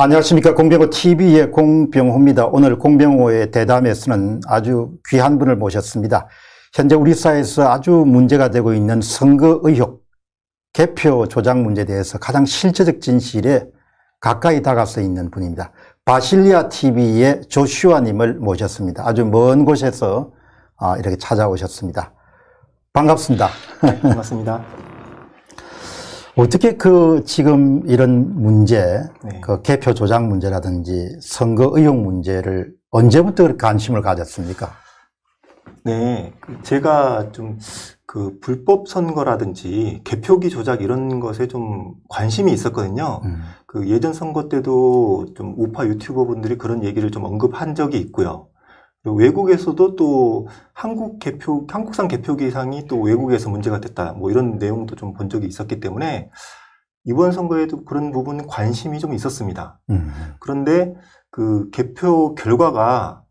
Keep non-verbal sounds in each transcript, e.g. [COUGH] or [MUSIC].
안녕하십니까 공병호 TV의 공병호입니다. 오늘 공병호의 대담에서는 아주 귀한 분을 모셨습니다. 현재 우리 사회에서 아주 문제가 되고 있는 선거 의혹, 개표 조작 문제에 대해서 가장 실체적 진실에 가까이 다가서 있는 분입니다. 바실리아 TV의 조슈아님을 모셨습니다. 아주 먼 곳에서 아, 이렇게 찾아오셨습니다. 반갑습니다. 네, 반갑습니다. 어떻게 그 지금 이런 문제, 네. 그 개표 조작 문제라든지 선거 의혹 문제를 언제부터 그렇게 관심을 가졌습니까? 네, 제가 좀 그 불법 선거라든지 개표기 조작 이런 것에 좀 관심이 있었거든요. 음. 그 예전 선거 때도 좀 우파 유튜버 분들이 그런 얘기를 좀 언급한 적이 있고요. 외국에서도 또 한국 개표, 한국산 개표 기상이 또 외국에서 문제가 됐다. 뭐 이런 내용도 좀 본 적이 있었기 때문에 이번 선거에도 그런 부분 관심이 좀 있었습니다. 음. 그런데 그 개표 결과가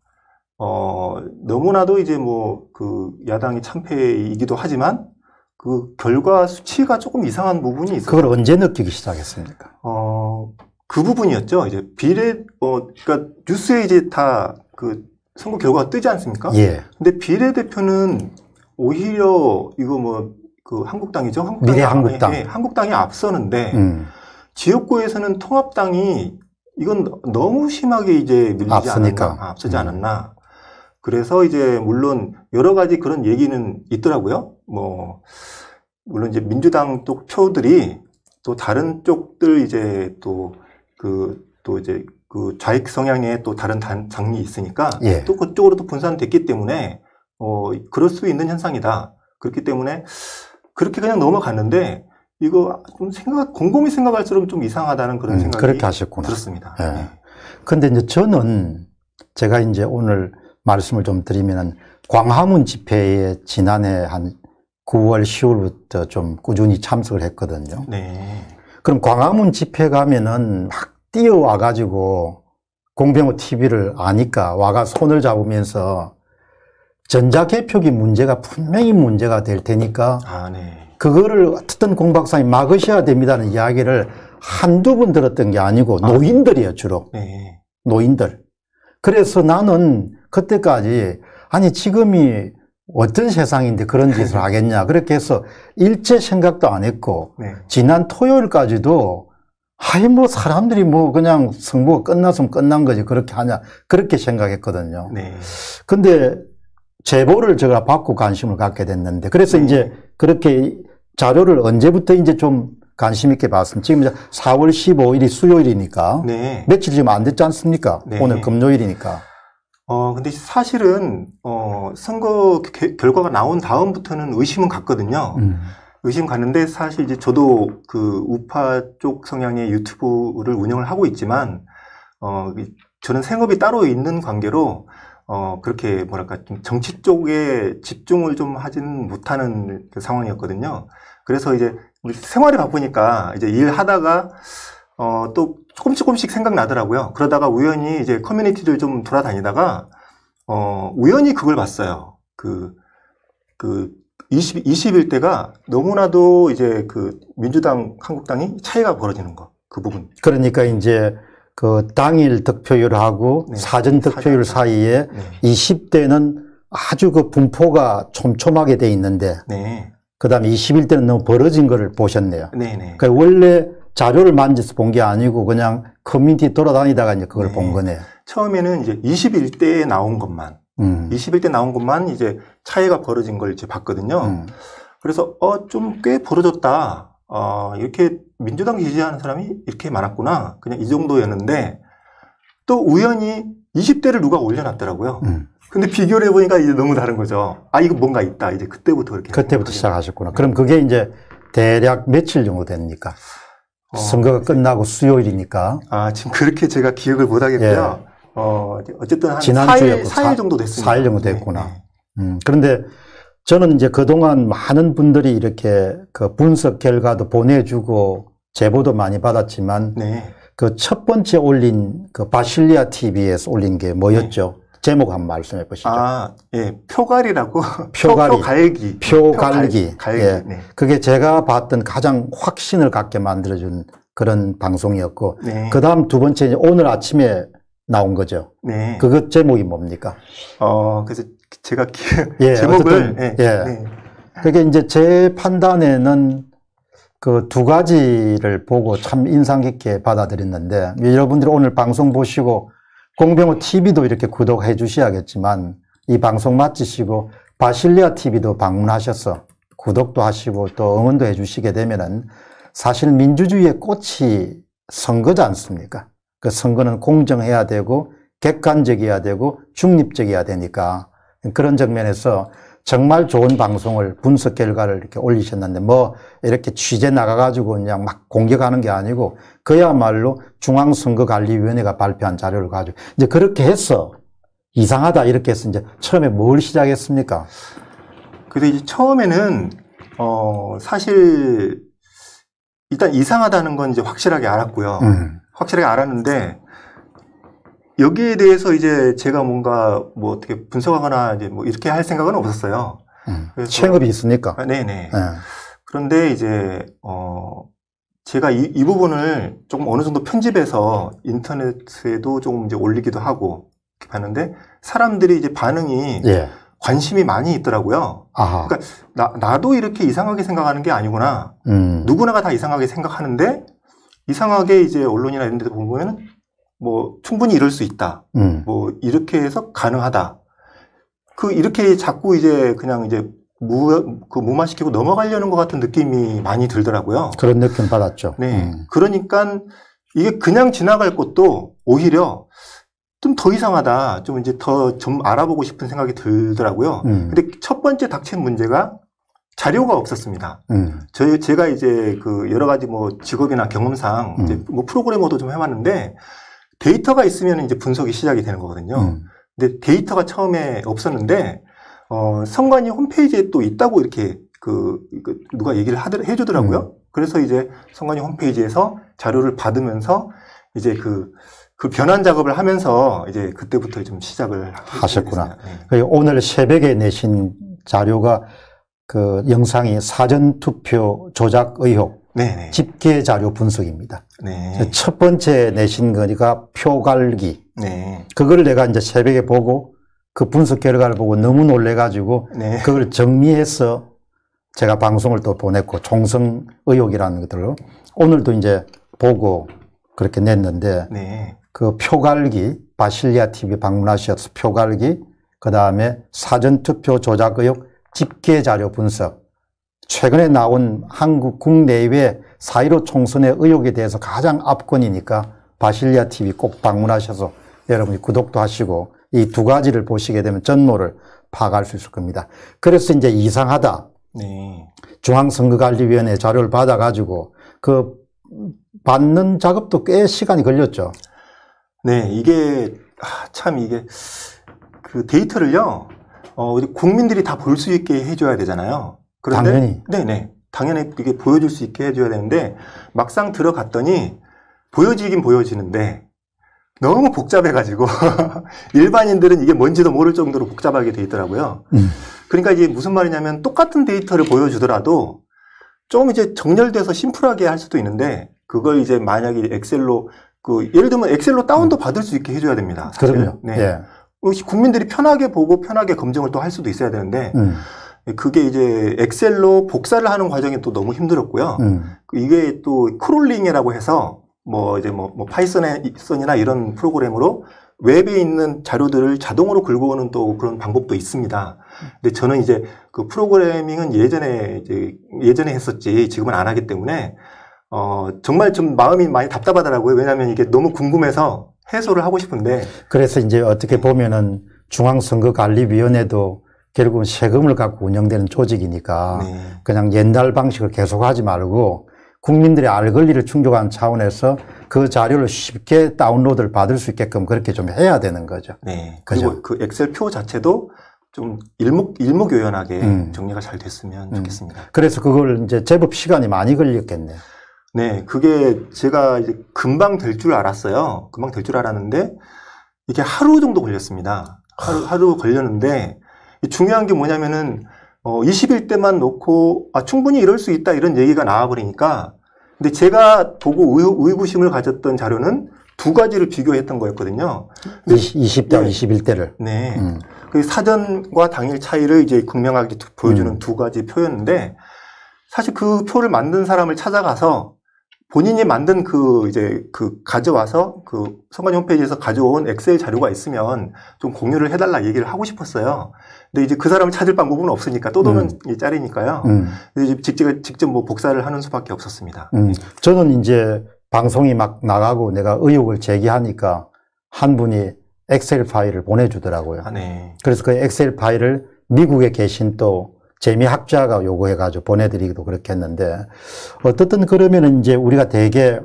어, 너무나도 이제 뭐 그 야당이 참패이기도 하지만 그 결과 수치가 조금 이상한 부분이 있어요. 그걸 언제 느끼기 시작했습니까? 어, 그 부분이었죠. 이제 비례, 어, 그러니까 뉴스에 이제 다그 선거 결과가 뜨지 않습니까? 예. 근데 비례대표는 오히려 이거 뭐 그 한국당이죠. 한국당이 미래 한국당. 예, 한국당이 앞서는데 음. 지역구에서는 통합당이 이건 너무 심하게 이제 밀리지 않았나, 앞서지 음. 않았나. 그래서 이제 물론 여러 가지 그런 얘기는 있더라고요. 뭐 물론 이제 민주당 쪽 표들이 또 다른 쪽들 이제 또 그또 그또 이제 그 좌익 성향의 또 다른 단, 장이 있으니까 예. 또 그쪽으로도 분산됐기 때문에 어 그럴 수 있는 현상이다. 그렇기 때문에 그렇게 그냥 넘어갔는데 이거 좀 생각 곰곰이 생각할수록 좀 이상하다는 그런 음, 생각이 그렇게 하셨구나. 들었습니다. 예. 네. 근데 이제 저는 제가 이제 오늘 말씀을 좀 드리면은 광화문 집회에 지난해 한 9월, 10월부터 좀 꾸준히 참석을 했거든요. 네. 그럼 광화문 집회 가면은 막 뛰어와 가지고 공병호 TV를 아니까 와가 손을 잡으면서 전자개표기 문제가 분명히 문제가 될 테니까 아, 네. 그거를 어떤 공 박사님 막으셔야 됩니다는 이야기를 한두 번 들었던 게 아니고 아. 노인들이에요 주로 네. 노인들 그래서 나는 그때까지 아니 지금이 어떤 세상인데 그런 짓을 [LAUGHS] 하겠냐 그렇게 해서 일제 생각도 안 했고 네. 지난 토요일까지도 아이뭐 사람들이 뭐 그냥 승부가 끝났으면 끝난 거지 그렇게 하냐 그렇게 생각했거든요. 네. 근데 제보를 제가 받고 관심을 갖게 됐는데 그래서 네. 이제 그렇게 자료를 언제부터 이제 좀 관심 있게 봤으면 지금 이제 4월 15일이 수요일이니까 네. 며칠 지금 안 됐지 않습니까? 네. 오늘 금요일이니까. 어 근데 사실은 어 선거 개, 결과가 나온 다음부터는 의심은 갔거든요. 음. 의심 가는데 사실 이제 저도 그 우파 쪽 성향의 유튜브를 운영을 하고 있지만 어 저는 생업이 따로 있는 관계로 어 그렇게 뭐랄까 좀 정치 쪽에 집중을 좀 하지는 못하는 그 상황이었거든요. 그래서 이제 생활이 바쁘니까 이제 일하다가 어또 조금씩 조금씩 생각나더라고요. 그러다가 우연히 이제 커뮤니티를 좀 돌아다니다가 어 우연히 그걸 봤어요. 그그 그, 그 20, 21대가 너무나도 이제 그 민주당, 한국당이 차이가 벌어지는 거, 그 부분. 그러니까 이제 그 당일 득표율하고 네. 사전 득표율 사이에 네. 20대는 아주 그 분포가 촘촘하게 돼 있는데 네. 그다음에 21대는 너무 벌어진 거를 보셨네요. 네네. 네. 그러니까 원래 자료를 만져서 본 게 아니고 그냥 커뮤니티 돌아다니다가 이제 그걸 네. 본 거네요. 처음에는 이제 21대에 나온 것만 음. 21대 나온 것만 이제 차이가 벌어진 걸 이제 봤거든요. 음. 그래서 어 좀 꽤 벌어졌다. 어 이렇게 민주당 지지하는 사람이 이렇게 많았구나. 그냥 이 정도였는데 또 우연히 20대를 누가 올려놨더라고요. 음. 근데 비교를 해보니까 이제 너무 다른 거죠. 아 이거 뭔가 있다. 이제 그때부터 그렇게 그때부터 시작하셨구나. 그럼 그게 이제 대략 며칠 정도 됩니까? 어, 선거가 네. 끝나고 수요일이니까. 아 지금 그렇게 제가 기억을 못하겠고요. 예. 어, 어쨌든 한 지난주에 4일, 뭐 4일 정도 됐습니다. 4일 정도 네, 됐구나. 네, 음, 그런데 저는 이제 그동안 많은 분들이 이렇게 그 분석 결과도 보내주고 제보도 많이 받았지만 네. 그첫 번째 올린 그 바실리아 TV에서 올린 게 뭐였죠? 네. 제목 한번 말씀해 보시죠. 아, 예. 표갈이라고. [LAUGHS] 표갈이. 표갈기. 표갈기. 갈기. 예. 네. 그게 제가 봤던 가장 확신을 갖게 만들어준 그런 방송이었고. 네. 그 다음 두 번째, 오늘 아침에 나온 거죠. 네. 그것 제목이 뭡니까? 어, 그래서 제가 [LAUGHS] 예, 제목을 어 예. 예. 네. 그게 이제 제 판단에는 그 두 가지를 보고 참 인상 깊게 받아들였는데 여러분들이 오늘 방송 보시고 공병호 TV도 이렇게 구독해 주셔야겠지만 이 방송 마치시고 바실리아 TV도 방문하셔서 구독도 하시고 또 응원도 해 주시게 되면은 사실 민주주의의 꽃이 선거지 않습니까? 그 선거는 공정해야 되고 객관적이어야 되고 중립적이어야 되니까 그런 측면에서 정말 좋은 방송을 분석 결과를 이렇게 올리셨는데 뭐 이렇게 취재 나가가지고 그냥 막 공격하는 게 아니고 그야말로 중앙선거관리위원회가 발표한 자료를 가지고 이제 그렇게 해서 이상하다 이렇게 해서 이제 처음에 뭘 시작했습니까? 근데 이제 처음에는 어 사실 일단 이상하다는 건 이제 확실하게 알았고요. 음. 확실하게 알았는데 여기에 대해서 이제 제가 뭔가 뭐 어떻게 분석하거나 이제 뭐 이렇게 할 생각은 없었어요. 음, 체급이 있으니까. 아, 네네. 네. 그런데 이제 어 제가 이, 이 부분을 조금 어느 정도 편집해서 인터넷에도 조금 이제 올리기도 하고 이렇게 봤는데 사람들이 이제 반응이 예. 관심이 많이 있더라고요. 아하. 그러니까 나, 나도 이렇게 이상하게 생각하는 게 아니구나. 음. 누구나가 다 이상하게 생각하는데 이상하게 이제 언론이나 이런 데서 보면 뭐 충분히 이럴 수 있다. 음. 뭐 이렇게 해서 가능하다. 그 이렇게 자꾸 이제 그냥 이제 무, 그 무마시키고 넘어가려는 것 같은 느낌이 많이 들더라고요. 그런 느낌 받았죠. 네. 음. 그러니까 이게 그냥 지나갈 것도 오히려 좀 더 이상하다. 좀 이제 더 좀 알아보고 싶은 생각이 들더라고요. 음. 근데 첫 번째 닥친 문제가 자료가 없었습니다. 음. 저희 제가 이제 그 여러 가지 뭐 직업이나 경험상 음. 이제 뭐 프로그래머도 좀 해봤는데 데이터가 있으면 이제 분석이 시작이 되는 거거든요. 음. 근데 데이터가 처음에 없었는데 어 선관위 홈페이지에 또 있다고 이렇게 그, 그 누가 얘기를 하더, 해주더라고요. 음. 그래서 이제 선관위 홈페이지에서 자료를 받으면서 이제 그그 그 변환 작업을 하면서 이제 그때부터 좀 시작을 하셨구나. 네. 오늘 새벽에 내신 자료가 그 영상이 사전 투표 조작 의혹 네네. 네. 집계 자료 분석입니다. 네. 첫 번째 내신 거니까 표갈기. 네. 그걸 내가 이제 새벽에 보고 그 분석 결과를 보고 너무 놀래가지고 네. 그걸 정리해서 제가 방송을 또 보냈고 종성 의혹이라는 것들로 오늘도 이제 보고 그렇게 냈는데 네. 그 표갈기 바실리아 TV 방문하셔서 표갈기 그 다음에 사전 투표 조작 의혹 집계 자료 분석, 최근에 나온 한국 국내외 사이로 총선의 의혹에 대해서 가장 압권이니까 바실리아 TV 꼭 방문하셔서 여러분이 구독도 하시고 이 두 가지를 보시게 되면 전모를 파악할 수 있을 겁니다. 그래서 이제 이상하다. 네. 중앙선거관리위원회 자료를 받아가지고 그 받는 작업도 꽤 시간이 걸렸죠. 네, 이게 아, 참 이게 그 데이터를요 어, 국민들이 다 볼 수 있게 해줘야 되잖아요. 그런데 당연히. 네네. 당연히 그게 보여줄 수 있게 해줘야 되는데 막상 들어갔더니 보여지긴 보여지는데 너무 복잡해가지고 [LAUGHS] 일반인들은 이게 뭔지도 모를 정도로 복잡하게 돼 있더라고요. 음. 그러니까 이게 무슨 말이냐면 똑같은 데이터를 보여주더라도 좀 이제 정렬돼서 심플하게 할 수도 있는데 그걸 이제 만약에 엑셀로 그 예를 들면 엑셀로 다운도 음. 받을 수 있게 해줘야 됩니다. 사실은. 그럼요. 네. 예. 국민들이 편하게 보고 편하게 검증을 또 할 수도 있어야 되는데 음. 그게 이제 엑셀로 복사를 하는 과정이 또 너무 힘들었고요. 음. 이게 또 크롤링이라고 해서 뭐 이제 뭐, 뭐 파이썬이나 이런 프로그램으로 웹에 있는 자료들을 자동으로 긁어오는 또 그런 방법도 있습니다. 근데 저는 이제 그 프로그래밍은 예전에 이제 예전에 했었지 지금은 안 하기 때문에 어 정말 좀 마음이 많이 답답하더라고요. 왜냐하면 이게 너무 궁금해서 해소를 하고 싶은데 그래서 이제 어떻게 보면은 중앙선거관리위원회도 결국은 세금을 갖고 운영되는 조직이니까 네. 그냥 옛날 방식을 계속하지 말고 국민들의 알 권리를 충족한 차원에서 그 자료를 쉽게 다운로드를 받을 수 있게끔 그렇게 좀 해야 되는 거죠. 네. 그리고 그죠? 그 엑셀 표 자체도 좀 일목 일목요연하게 음. 정리가 잘 됐으면 음. 좋겠습니다. 그래서 그걸 이제 제법 시간이 많이 걸렸겠네요. 네, 그게 제가 이제 금방 될 줄 알았어요. 금방 될 줄 알았는데 이게 하루 정도 걸렸습니다. 하루, 하루 걸렸는데 중요한 게 뭐냐면은 어, 20일 때만 놓고 아, 충분히 이럴 수 있다 이런 얘기가 나와버리니까 근데 제가 보고 의, 구심을 가졌던 자료는 두 가지를 비교했던 거였거든요. 20, 대 네. 21대를. 네. 음. 그 사전과 당일 차이를 이제 극명하게 보여주는 음. 두 가지 표였는데 사실 그 표를 만든 사람을 찾아가서 본인이 만든 그 이제 그 가져와서 그 선관위 홈페이지에서 가져온 엑셀 자료가 있으면 좀 공유를 해달라 얘기를 하고 싶었어요. 근데 이제 그 사람을 찾을 방법은 없으니까 또 도는 음. 짤이니까요. 음. 직접 직접 뭐 복사를 하는 수밖에 없었습니다. 음. 저는 이제 방송이 막 나가고 내가 의혹을 제기하니까 한 분이 엑셀 파일을 보내주더라고요. 아, 네. 그래서 그 엑셀 파일을 미국에 계신 또 재미학자가 요구해가지고 보내드리기도 그렇게 했는데 어떻든 그러면은 이제 우리가 대개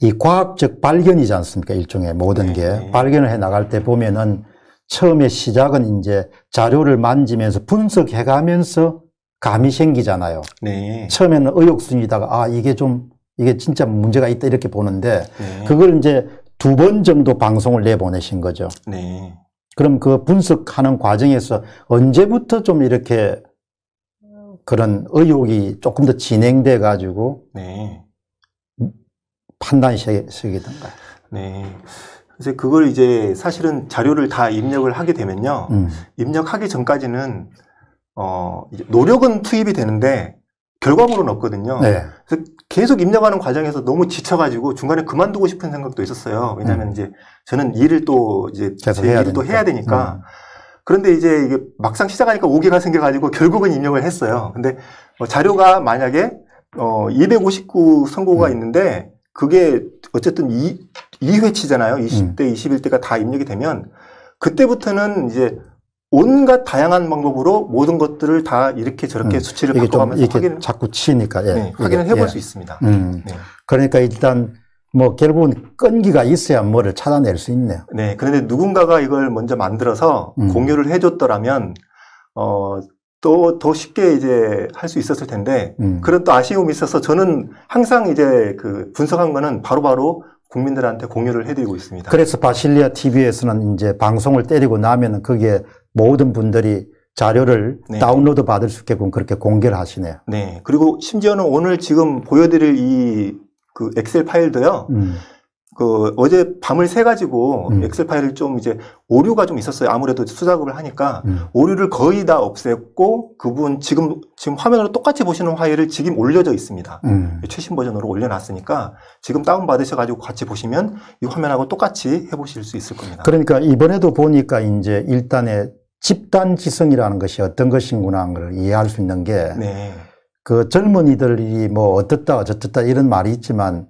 이 과학적 발견이지 않습니까? 일종의 모든 게. 네, 네. 발견을 해 나갈 때 보면은 처음에 시작은 이제 자료를 만지면서 분석해 가면서 감이 생기잖아요. 네. 처음에는 의욕순이다가 아, 이게 좀, 이게 진짜 문제가 있다 이렇게 보는데 네. 그걸 이제 두 번 정도 방송을 내보내신 거죠. 네. 그럼 그 분석하는 과정에서 언제부터 좀 이렇게 그런 의혹이 조금 더 진행돼 가지고 네. 판단이 시기던가요? 네. 그래서 그걸 이제 사실은 자료를 다 입력을 하게 되면요. 음. 입력하기 전까지는 어 노력은 투입이 되는데 결과물은 없거든요. 네. 그래서 계속 입력하는 과정에서 너무 지쳐가지고 중간에 그만두고 싶은 생각도 있었어요. 왜냐하면 음. 이제 저는 일을 또 이제 제 일을 되니까. 또 해야 되니까. 음. 그런데 이제 이게 막상 시작하니까 오기가 생겨가지고 결국은 입력을 했어요. 근데 뭐 자료가 만약에 어259 선고가 음. 있는데 그게 어쨌든 2, 2회치잖아요. 20대, 음. 21대가 다 입력이 되면 그때부터는 이제 온갖 다양한 방법으로 모든 것들을 다 이렇게 저렇게 음, 수치를 바꿔가면서 이게확인 자꾸 치니까 예, 네, 확인을 해볼 예. 수 있습니다. 음, 네. 그러니까 일단 뭐 결국은 끈기가 있어야 뭐를 찾아낼 수 있네요. 네, 그런데 누군가가 이걸 먼저 만들어서 음. 공유를 해줬더라면 어, 또 더 쉽게 이제 할 수 있었을 텐데 음. 그런 또 아쉬움이 있어서 저는 항상 이제 그 분석한 거는 바로바로 바로 국민들한테 공유를 해드리고 있습니다. 그래서 바실리아 TV에서는 이제 방송을 때리고 나면은 그게 모든 분들이 자료를 네. 다운로드 받을 수 있게끔 그렇게 공개를 하시네요. 네. 그리고 심지어는 오늘 지금 보여드릴 이 그 엑셀 파일도요. 음. 그 어제 밤을 새 가지고 음. 엑셀 파일을 좀 이제 오류가 좀 있었어요. 아무래도 수작업을 하니까 음. 오류를 거의 다 없앴고 그분 지금 지금 화면으로 똑같이 보시는 파일을 지금 올려져 있습니다. 음. 최신 버전으로 올려놨으니까 지금 다운 받으셔 가지고 같이 보시면 이 화면하고 똑같이 해보실 수 있을 겁니다. 그러니까 이번에도 보니까 이제 일단에 집단 지성이라는 것이 어떤 것인구나 하는 걸 이해할 수 있는 게그 네. 젊은이들이 뭐 어떻다 저떻다 이런 말이 있지만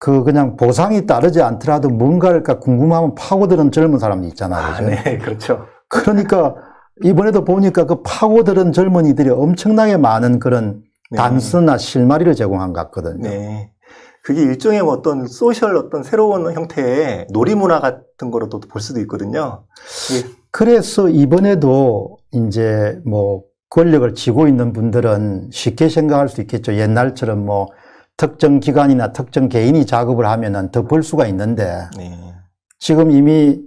그 그냥 보상이 따르지 않더라도 뭔가를까 그러니까 궁금하면 파고드는 젊은 사람이 있잖아요. 아, 네, 그렇죠. 그러니까 이번에도 보니까 그 파고드는 젊은이들이 엄청나게 많은 그런 네. 단서나 실마리를 제공한 것 같거든요. 네. 그게 일종의 뭐 어떤 소셜 어떤 새로운 형태의 놀이문화 같은 거로도 볼 수도 있거든요. 그래서 이번에도 이제 뭐 권력을 쥐고 있는 분들은 쉽게 생각할 수 있겠죠. 옛날처럼 뭐 특정 기관이나 특정 개인이 작업을 하면은 더벌 수가 있는데 네. 지금 이미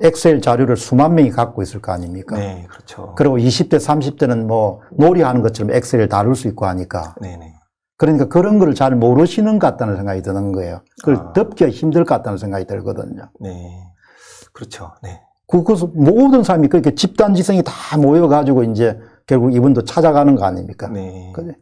엑셀 자료를 수만 명이 갖고 있을 거 아닙니까? 네, 그렇죠. 그리고 20대, 30대는 뭐 놀이하는 것처럼 엑셀을 다룰 수 있고 하니까. 네, 네. 그러니까 그런 걸 잘 모르시는 것 같다는 생각이 드는 거예요. 그걸 아. 덮기가 힘들 것 같다는 생각이 들거든요. 네. 그렇죠. 네. 그것은 모든 사람이 그렇게 집단지성이 다 모여가지고 이제 결국 이분도 찾아가는 거 아닙니까? 네. 그래.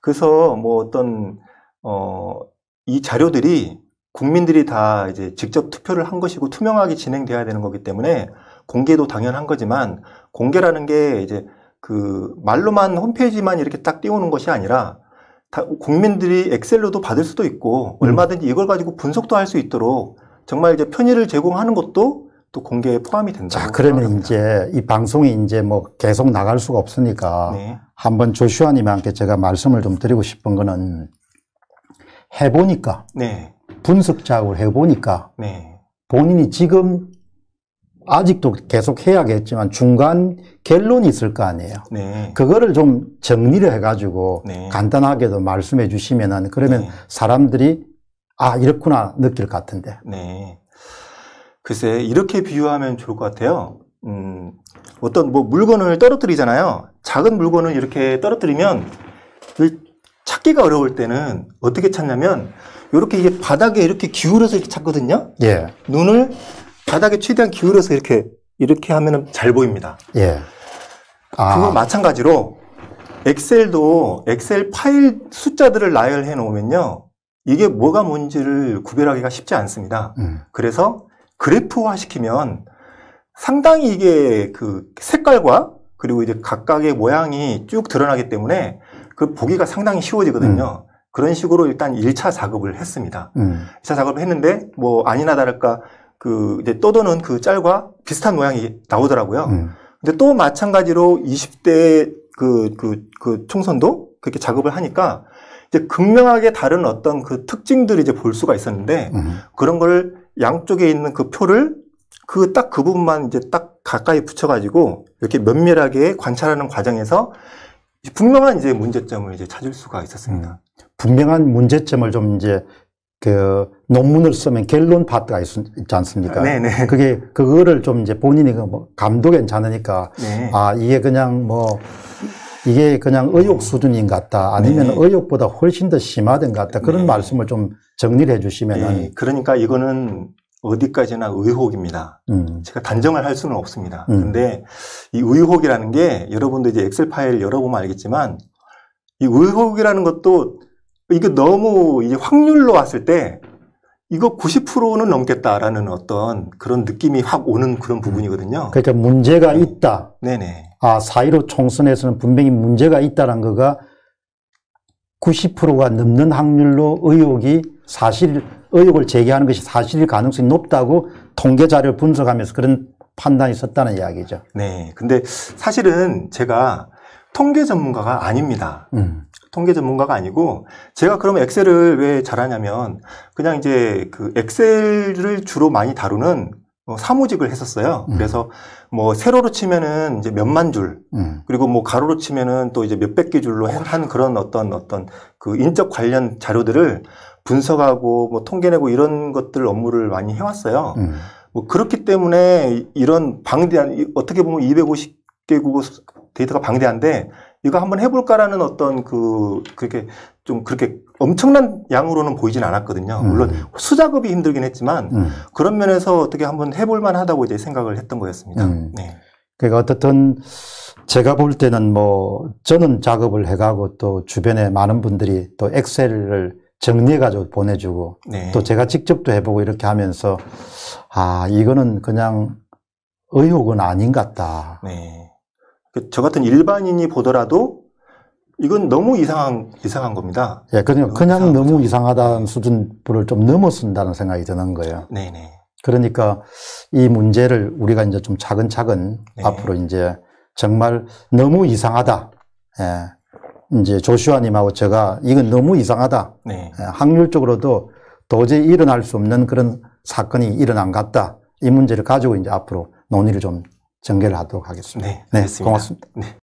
그래서 뭐 어떤 어이 자료들이 국민들이 다 이제 직접 투표를 한 것이고 투명하게 진행돼야 되는 거기 때문에 공개도 당연한 거지만 공개라는 게 이제 그 말로만 홈페이지만 이렇게 딱 띄우는 것이 아니라 국민들이 엑셀로도 받을 수도 있고 음. 얼마든지 이걸 가지고 분석도 할 수 있도록 정말 이제 편의를 제공하는 것도 또 공개에 포함이 된다. 자, 그러면 이제 이 방송이 이제 뭐 계속 나갈 수가 없으니까 네. 한번 조슈아님한테 제가 말씀을 좀 드리고 싶은 거는 해보니까 네. 분석 작업을 해보니까 네. 본인이 지금 아직도 계속 해야겠지만 중간 결론이 있을 거 아니에요. 네. 그거를 좀 정리를 해가지고 네. 간단하게도 말씀해 주시면은 그러면 네. 사람들이 아 이렇구나 느낄 것 같은데. 네. 글쎄 이렇게 비유하면 좋을 것 같아요. 음, 어떤 뭐 물건을 떨어뜨리잖아요. 작은 물건을 이렇게 떨어뜨리면 그 찾기가 어려울 때는 어떻게 찾냐면 이렇게 이게 바닥에 이렇게 기울어서 이렇게 찾거든요. 예. 눈을 바닥에 최대한 기울여서 이렇게 이렇게 하면은 잘 보입니다. 예. 아. 그거 마찬가지로 엑셀도 엑셀 파일 숫자들을 나열해 놓으면요. 이게 뭐가 뭔지를 구별하기가 쉽지 않습니다. 음. 그래서 그래프화 시키면 상당히 이게 그 색깔과 그리고 이제 각각의 모양이 쭉 드러나기 때문에 그 보기가 상당히 쉬워지거든요. 음. 그런 식으로 일단 1차 작업을 했습니다. 음. 1차 작업을 했는데 뭐 아니나 다를까 그 이제 떠도는 그 짤과 비슷한 모양이 나오더라고요. 음. 근데 또 마찬가지로 20대 그, 그, 그 총선도 그렇게 작업을 하니까 이제 극명하게 다른 어떤 그 특징들을 이제 볼 수가 있었는데 음. 그런 걸 양쪽에 있는 그 표를 그딱그 그 부분만 이제 딱 가까이 붙여가지고 이렇게 면밀하게 관찰하는 과정에서 분명한 이제 문제점을 이제 찾을 수가 있었습니다. 음, 분명한 문제점을 좀 이제 그 논문을 쓰면 결론 파트가 있, 지 않습니까? 아, 네네. 그게 그거를 좀 이제 본인이 그 뭐감독 괜찮으니까 네. 아 이게 그냥 뭐 이게 그냥 의욕 수준인 것 같다 아니면 네. 의욕보다 훨씬 더심화된것 같다 그런 네. 말씀을 좀 정리를 해주시면. 예, 그러니까 이거는 어디까지나 의혹입니다. 음. 제가 단정을 할 수는 없습니다. 음. 근데 이 의혹이라는 게 여러분도 이제 엑셀 파일 열어보면 알겠지만 이 의혹이라는 것도 이게 너무 이제 확률로 왔을 때 이거 90%는 넘겠다라는 어떤 그런 느낌이 확 오는 그런 음. 부분이거든요. 그러니까 문제가 네. 있다. 네네. 아, 4.15 총선에서는 분명히 문제가 있다는 라 거가 90%가 넘는 확률로 의혹이 사실 의혹을 제기하는 것이 사실일 가능성이 높다고 통계 자료를 분석하면서 그런 판단이 섰다는 이야기죠. 네. 근데 사실은 제가 통계 전문가가 아닙니다. 음. 통계 전문가가 아니고 제가 그럼 엑셀을 왜 잘하냐면 그냥 이제 그 엑셀을 주로 많이 다루는 어, 사무직을 했었어요. 음. 그래서 뭐 세로로 치면은 이제 몇만 줄, 음. 그리고 뭐 가로로 치면은 또 이제 몇백 개 줄로 한 그런 어떤 어떤 그 인적 관련 자료들을 분석하고 뭐 통계내고 이런 것들 업무를 많이 해왔어요. 음. 뭐 그렇기 때문에 이런 방대한 어떻게 보면 250개국 데이터가 방대한데 이거 한번 해볼까라는 어떤 그 그렇게 좀 그렇게 엄청난 양으로는 보이진 않았거든요. 음. 물론 수작업이 힘들긴 했지만 음. 그런 면에서 어떻게 한번 해볼만하다고 이제 생각을 했던 거였습니다. 음. 네. 그러니까 어떻든 제가 볼 때는 뭐 저는 작업을 해가고 또 주변에 많은 분들이 또 엑셀을 정리해가지고 보내주고 네. 또 제가 직접도 해보고 이렇게 하면서 아 이거는 그냥 의혹은 아닌 것 같다. 네. 그 저 같은 일반인이 보더라도 이건 너무 이상한 이상한 겁니다. 예, 그러니까 그냥 그냥 너무 거죠. 이상하다는 네. 수준을 좀 넘어선다는 생각이 드는 거예요. 네, 네. 그러니까 이 문제를 우리가 이제 좀 차근차근 네. 앞으로 이제 정말 너무 이상하다. 예. 이제 조슈아님하고 제가 이건 너무 이상하다. 네. 예, 확률적으로도 도저히 일어날 수 없는 그런 사건이 일어난 것 같다. 이 문제를 가지고 이제 앞으로 논의를 좀 전개를 하도록 하겠습니다. 네, 네 알겠습니다. 네 고맙습니다. 네.